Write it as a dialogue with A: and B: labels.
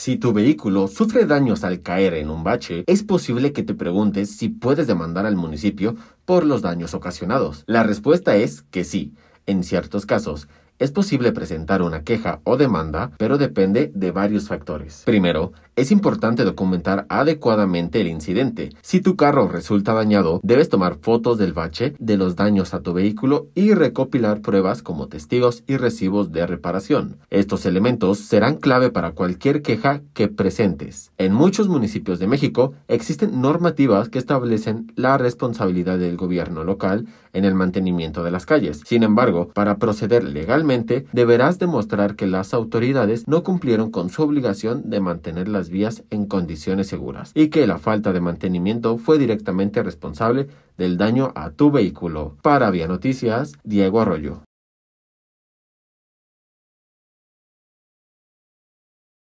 A: Si tu vehículo sufre daños al caer en un bache, es posible que te preguntes si puedes demandar al municipio por los daños ocasionados. La respuesta es que sí. En ciertos casos, es posible presentar una queja o demanda, pero depende de varios factores. Primero, es importante documentar adecuadamente el incidente. Si tu carro resulta dañado, debes tomar fotos del bache, de los daños a tu vehículo y recopilar pruebas como testigos y recibos de reparación. Estos elementos serán clave para cualquier queja que presentes. En muchos municipios de México existen normativas que establecen la responsabilidad del gobierno local en el mantenimiento de las calles. Sin embargo, para proceder legalmente, deberás demostrar que las autoridades no cumplieron con su obligación de mantener las vías en condiciones seguras y que la falta de mantenimiento fue directamente responsable del daño a tu vehículo. Para Vía Noticias, Diego Arroyo.